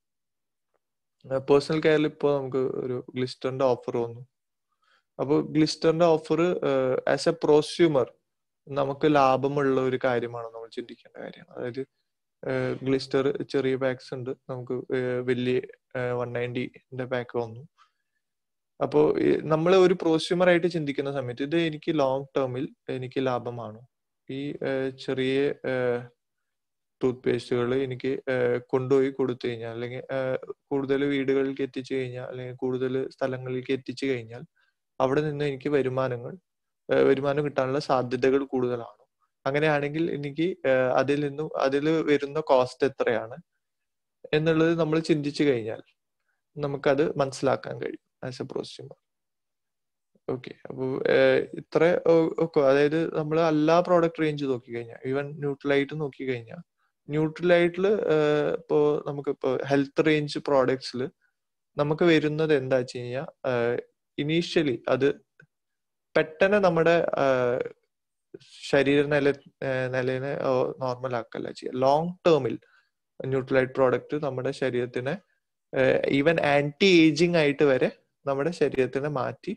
പേഴ്സണൽ കെയറിൽ ഇപ്പോൾ നമുക്ക് ഒരു ഗ്ലിസ്റ്ററിന്റെ ഓഫർ വന്നു അപ്പോൾ ഗ്ലിസ്റ്ററിന്റെ ഓഫർ ആസ് എ പ്രോസ്യൂമർ നമുക്ക് ലാഭമുള്ള ഒരു കാര്യമാണ് നമ്മൾ ചിന്തിക്കേണ്ട കാര്യം അതായത് ഗ്ലിസ്റ്റർ ചെറിയ ബാഗ്സ് ഉണ്ട് നമുക്ക് വലിയ വൺ നയൻറ്റിന്റെ പാക്ക് വന്നു അപ്പോൾ നമ്മൾ ഒരു പ്രോസ്യൂമർ ആയിട്ട് ചിന്തിക്കുന്ന സമയത്ത് ഇത് എനിക്ക് ലോങ് ടേമിൽ എനിക്ക് ലാഭമാണ് ഈ ചെറിയ ടൂത്ത് പേസ്റ്റുകൾ എനിക്ക് കൊണ്ടുപോയി കൊടുത്തു കഴിഞ്ഞാൽ അല്ലെങ്കിൽ കൂടുതൽ വീടുകളിലേക്ക് എത്തിച്ചു കഴിഞ്ഞാൽ അല്ലെങ്കിൽ കൂടുതൽ സ്ഥലങ്ങളിലേക്ക് എത്തിച്ചു കഴിഞ്ഞാൽ അവിടെ നിന്ന് എനിക്ക് വരുമാനങ്ങൾ വരുമാനം കിട്ടാനുള്ള സാധ്യതകൾ കൂടുതലാണ് അങ്ങനെയാണെങ്കിൽ എനിക്ക് അതിൽ നിന്നും അതിൽ വരുന്ന കോസ്റ്റ് എത്രയാണ് എന്നുള്ളത് നമ്മൾ ചിന്തിച്ചു കഴിഞ്ഞാൽ നമുക്കത് മനസ്സിലാക്കാൻ കഴിയും ആസ് എ പ്രോസ്യൂമർ ഓക്കെ അപ്പോൾ ഇത്ര ഒക്കെ അതായത് നമ്മൾ എല്ലാ പ്രോഡക്റ്റ് റേഞ്ച് നോക്കി കഴിഞ്ഞാൽ ഈവൻ ന്യൂട്രലൈറ്റ് നോക്കി കഴിഞ്ഞാൽ ന്യൂട്രലൈറ്റിൽ ഇപ്പോൾ നമുക്കിപ്പോൾ ഹെൽത്ത് റേഞ്ച് പ്രോഡക്ട്സിൽ നമുക്ക് വരുന്നത് എന്താ വെച്ച് കഴിഞ്ഞാൽ ഇനീഷ്യലി അത് പെട്ടെന്ന് നമ്മുടെ ശരീര നില നിലനെ നോർമൽ ആക്കല്ല ചെയ്യുക ലോങ് ടേമിൽ ന്യൂട്രലൈറ്റ് പ്രോഡക്റ്റ് നമ്മുടെ ശരീരത്തിനെ ഈവൻ ആന്റി ഏജിങ് ആയിട്ട് വരെ നമ്മുടെ ശരീരത്തിനെ മാറ്റി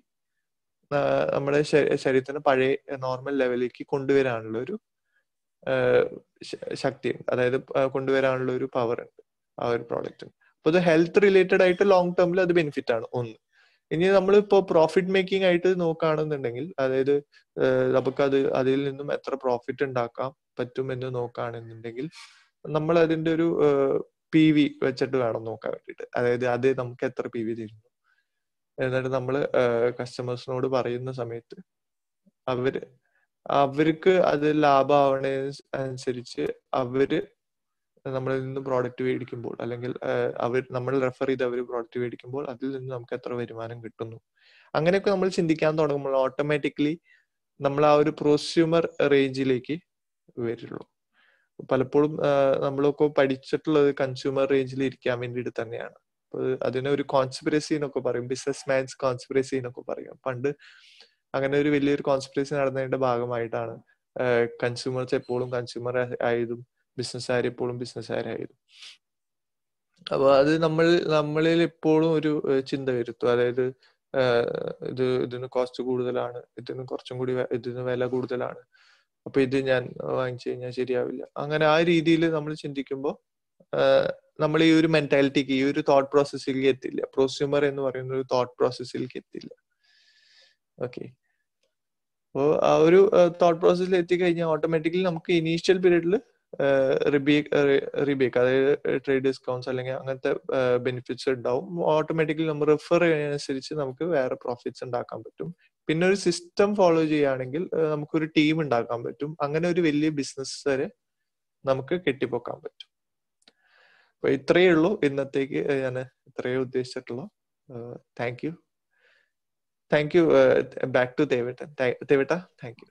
നമ്മുടെ ശരീരത്തിന് പഴയ നോർമൽ ലെവലിലേക്ക് കൊണ്ടുവരാനുള്ള ഒരു ശക്തിയുണ്ട് അതായത് കൊണ്ടുവരാനുള്ള ഒരു പവർ ഉണ്ട് ആ ഒരു പ്രോഡക്റ്റ് അപ്പോൾ ഇത് ഹെൽത്ത് റിലേറ്റഡ് ആയിട്ട് ലോങ് ടേമിൽ അത് ബെനിഫിറ്റ് ആണ് ഒന്ന് ഇനി നമ്മളിപ്പോൾ പ്രോഫിറ്റ് മേക്കിംഗ് ആയിട്ട് നോക്കുകയാണെന്നുണ്ടെങ്കിൽ അതായത് അത് അതിൽ നിന്നും എത്ര പ്രോഫിറ്റ് ഉണ്ടാക്കാം പറ്റുമെന്ന് നോക്കുകയാണെന്നുണ്ടെങ്കിൽ നമ്മൾ അതിന്റെ ഒരു പി വി വെച്ചിട്ട് വേണം നോക്കാൻ വേണ്ടിയിട്ട് അതായത് അത് നമുക്ക് എത്ര പി വി തരുന്നു എന്നിട്ട് നമ്മൾ കസ്റ്റമേഴ്സിനോട് പറയുന്ന സമയത്ത് അവര് അവർക്ക് അത് ലാഭമാവണ അനുസരിച്ച് അവര് നമ്മളിൽ നിന്ന് പ്രോഡക്റ്റ് മേടിക്കുമ്പോൾ അല്ലെങ്കിൽ അവർ നമ്മൾ റെഫർ ചെയ്ത് അവർ പ്രോഡക്റ്റ് മേടിക്കുമ്പോൾ അതിൽ നിന്ന് നമുക്ക് എത്ര വരുമാനം കിട്ടുന്നു അങ്ങനെയൊക്കെ നമ്മൾ ചിന്തിക്കാൻ തുടങ്ങുമ്പോൾ ഓട്ടോമാറ്റിക്കലി നമ്മൾ ആ ഒരു പ്രൊസ്യൂമർ റേഞ്ചിലേക്ക് വരുള്ളൂ പലപ്പോഴും നമ്മളൊക്കെ പഠിച്ചിട്ടുള്ളത് കൺസ്യൂമർ റേഞ്ചിൽ ഇരിക്കാൻ വേണ്ടിയിട്ട് തന്നെയാണ് അതിനെ ഒരു കോൺസ്പിറസി എന്നൊക്കെ പറയും ബിസിനസ് മാൻസ് കോൺസ്പിറസി എന്നൊക്കെ പറയും പണ്ട് അങ്ങനെ ഒരു വലിയൊരു കോൺസ്പിറസി നടന്നതിന്റെ ഭാഗമായിട്ടാണ് കൺസ്യൂമേഴ്സ് എപ്പോഴും കൺസ്യൂമർ ആയതും ബിസിനസ്സുകാർ എപ്പോഴും ബിസിനസ്സുകാരായതും അപ്പൊ അത് നമ്മൾ നമ്മളിൽ എപ്പോഴും ഒരു ചിന്ത വരുത്തും അതായത് ഇത് ഇതിന് കോസ്റ്റ് കൂടുതലാണ് ഇതിന് കുറച്ചും കൂടി ഇതിന് വില കൂടുതലാണ് അപ്പൊ ഇത് ഞാൻ വാങ്ങിച്ചു കഴിഞ്ഞാൽ ശരിയാവില്ല അങ്ങനെ ആ രീതിയിൽ നമ്മൾ ചിന്തിക്കുമ്പോൾ നമ്മൾ ഈ ഒരു മെന്റാലിറ്റിക്ക് ഈ ഒരു തോട്ട് പ്രോസസ്സിലേക്ക് എത്തില്ല പ്രോസ്യൂമർ എന്ന് പറയുന്ന ഒരു തോട്ട് പ്രോസസ്സിലേക്ക് എത്തില്ല ഓക്കെ അപ്പോ ആ ഒരു തോട്ട് പ്രോസസ്സിൽ എത്തിക്കഴിഞ്ഞാൽ ഓട്ടോമാറ്റിക്കലി നമുക്ക് ഇനീഷ്യൽ പീരീഡിൽ റിബേക്ക് റിബേക്ക് അതായത് ട്രേഡ് ഡിസ്കൗണ്ട്സ് അല്ലെങ്കിൽ അങ്ങനത്തെ ബെനിഫിറ്റ്സ് ഉണ്ടാവും ഓട്ടോമാറ്റിക്കലി നമ്മൾ റിഫർ ചെയ്യുന്നതനുസരിച്ച് നമുക്ക് വേറെ പ്രോഫിറ്റ്സ് ഉണ്ടാക്കാൻ പറ്റും പിന്നെ ഒരു സിസ്റ്റം ഫോളോ ചെയ്യുകയാണെങ്കിൽ നമുക്കൊരു ടീം ഉണ്ടാക്കാൻ പറ്റും അങ്ങനെ ഒരു വലിയ ബിസിനസ് വരെ നമുക്ക് കെട്ടിപ്പൊക്കാൻ പറ്റും അപ്പൊ ഇത്രയേ ഉള്ളൂ ഇന്നത്തേക്ക് ഞാൻ ഇത്രയേ ഉദ്ദേശിച്ചിട്ടുള്ളൂ thank you thank you back to ദേവേട്ടൻ തേവേട്ട താങ്ക് യു